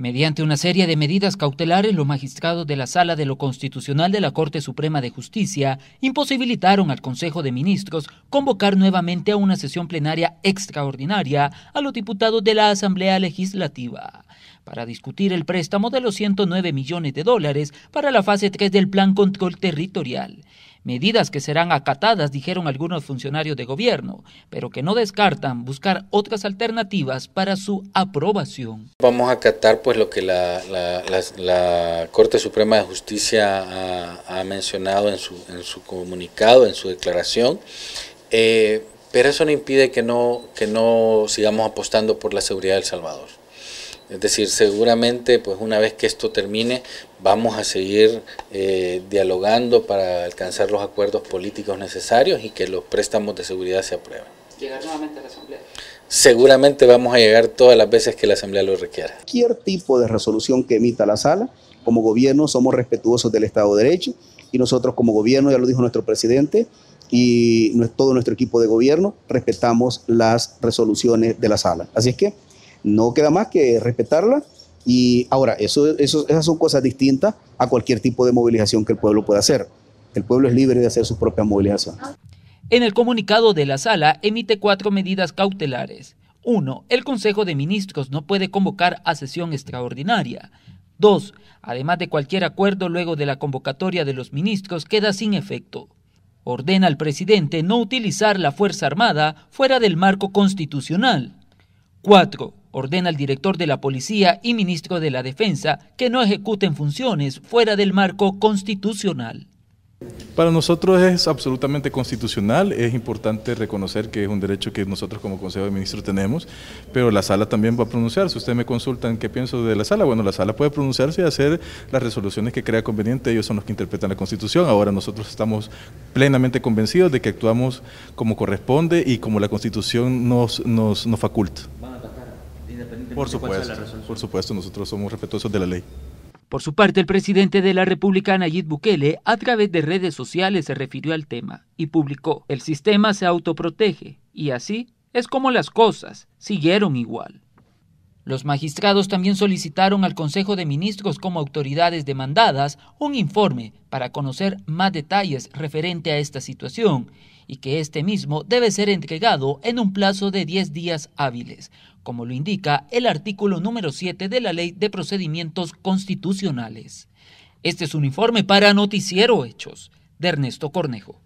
Mediante una serie de medidas cautelares, los magistrados de la Sala de lo Constitucional de la Corte Suprema de Justicia imposibilitaron al Consejo de Ministros convocar nuevamente a una sesión plenaria extraordinaria a los diputados de la Asamblea Legislativa para discutir el préstamo de los 109 millones de dólares para la fase 3 del Plan Control Territorial medidas que serán acatadas, dijeron algunos funcionarios de gobierno, pero que no descartan buscar otras alternativas para su aprobación. Vamos a acatar pues lo que la, Corte Suprema de Justicia ha, mencionado en su, comunicado, en su declaración. Eh, pero eso no impide que no, que no sigamos apostando por la seguridad del Salvador. Es decir, seguramente pues una vez que esto termine vamos a seguir eh, dialogando para alcanzar los acuerdos políticos necesarios y que los préstamos de seguridad se aprueben. ¿Llegar nuevamente a la Asamblea? Seguramente vamos a llegar todas las veces que la Asamblea lo requiera. Cualquier tipo de resolución que emita la sala, como gobierno somos respetuosos del Estado de Derecho y nosotros como gobierno, ya lo dijo nuestro presidente, y todo nuestro equipo de gobierno respetamos las resoluciones de la sala. Así es que no queda más que respetarla. Y ahora, esas son cosas distintas a cualquier tipo de movilización que el pueblo pueda hacer. El pueblo es libre de hacer su propia movilización. En el comunicado de la sala emite cuatro medidas cautelares. Uno, El Consejo de Ministros no puede convocar a sesión extraordinaria. Dos, Además de cualquier acuerdo luego de la convocatoria de los ministros queda sin efecto. Ordena al presidente no utilizar la Fuerza Armada fuera del marco constitucional. 4 ordena al director de la Policía y ministro de la Defensa que no ejecuten funciones fuera del marco constitucional. Para nosotros es absolutamente constitucional, es importante reconocer que es un derecho que nosotros como Consejo de Ministros tenemos, pero la sala también va a pronunciarse. Si ustedes me consultan qué pienso de la sala, bueno, la sala puede pronunciarse y hacer las resoluciones que crea conveniente, ellos son los que interpretan la Constitución. Ahora nosotros estamos plenamente convencidos de que actuamos como corresponde y como la Constitución nos, nos faculta por supuesto, Por supuesto, nosotros somos respetuosos de la ley. Por su parte, el presidente de la República, Nayib Bukele, a través de redes sociales se refirió al tema y publicó, el sistema se autoprotege, y así es como las cosas siguieron igual. Los magistrados también solicitaron al Consejo de Ministros como autoridades demandadas un informe para conocer más detalles referente a esta situación y que este mismo debe ser entregado en un plazo de 10 días hábiles, como lo indica el artículo número 7 de la Ley de Procedimientos Constitucionales. Este es un informe para Noticiero Hechos de Ernesto Cornejo.